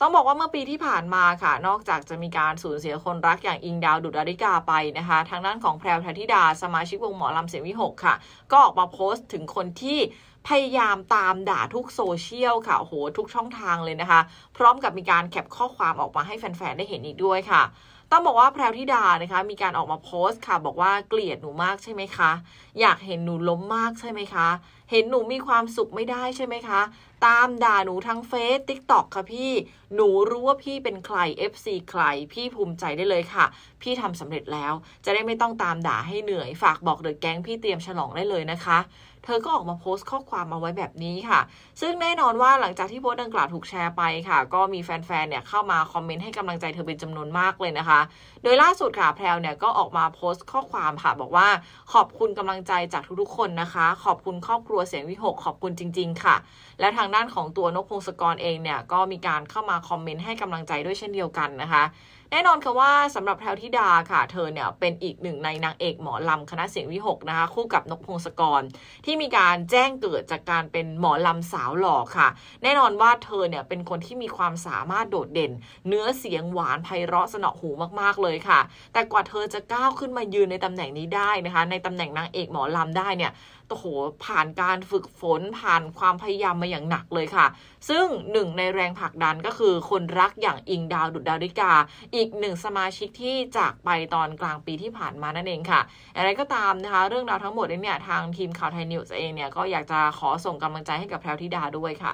ต้องบอกว่าเมื่อปีที่ผ่านมาค่ะ นอกจากจะมีการสูญเสียคนรักอย่างอิงดาวดุดาริกาไปนะคะ ทางด้านของแพรวธธิดาสมาชิกวงหมอลำเสียงวิหกค่ะ ก็ออกมาโพสต์ถึงคนที่พยายามตามด่าทุกโซเชียลค่ะโหทุกช่องทางเลยนะคะ พร้อมกับมีการแคปข้อความออกมาให้แฟนๆ ได้เห็นอีกด้วยค่ะ ต้องบอกว่าแพรวี่ดานะคะ มีการออกมาโพสต์ค่ะบอกว่าเกลียดหนูมากใช่ไหมคะ อยากเห็นหนูล้มมากใช่ไหมคะ เห็นหนูมีความสุขไม่ได้ใช่ไหมคะ ตามด่าหนูทั้งเฟซติ๊กต็อกค่ะพี่ หนูรู้ว่าพี่เป็นใคร FC ใครพี่ภูมิใจได้เลยค่ะ พี่ทำสำเร็จแล้ว จะได้ไม่ต้องตามด่าให้เหนื่อยฝากบอกเดอะแก๊งพี่เตรียมฉลองได้เลยนะคะเธอก็ออกมาโพสต์ข้อความเอาไว้แบบนี้ค่ะ ซึ่งแน่นอนว่าหลังจากที่โพสต์ดังกล่าวถูกแชร์ไปค่ะ ก็มีแฟนๆ เนี่ย เข้ามาคอมเมนต์ให้กำลังใจเธอเป็นจำนวนมากเลยนะคะ โดยล่าสุดค่ะแพรวเนี่ยก็ออกมาโพสต์ข้อความค่ะ บอกว่าขอบคุณกำลังใจจากทุกๆคนนะคะ ขอบคุณครอบครัวเสียงวิหกขอบคุณจริง ๆ ค่ะ และทางด้านของตัวนกพงศกรเองเนี่ยก็มีการเข้ามาคอมเมนต์ให้กำลังใจด้วยเช่นเดียวกันนะคะแน่นอนค่ะว่าสำหรับแพรวธิดาค่ะ เธอเนี่ยเป็นอีกหนึ่งในนางเอกหมอลำคณะเสียงวิหกนะคะคู่กับนกพงศกร ที่มีการแจ้งเกิดจากการเป็นหมอลำสาวหล่อค่ะ แน่นอนว่าเธอเนี่ยเป็นคนที่มีความสามารถโดดเด่น เนื้อเสียงหวานไพเราะสนอหูมากๆเลยค่ะ แต่กว่าเธอจะก้าวขึ้นมายืนในตำแหน่งนี้ได้นะคะ ในตำแหน่งนางเอกหมอลำได้เนี่ยโอ้โห ผ่านการฝึกฝนผ่านความพยายามมาอย่างหนักเลยค่ะ ซึ่งหนึ่งในแรงผลักดันก็คือคนรักอย่างอิงดาวดุดดาวดิกา อีกหนึ่งสมาชิกที่จากไปตอนกลางปีที่ผ่านมานั่นเองค่ะ อะไรก็ตามนะคะ เรื่องราวทั้งหมดเนี่ยทางทีมข่าวไทยนิวส์เองเนี่ยก็อยากจะขอส่งกำลังใจให้กับแพรวธิดาด้วยค่ะ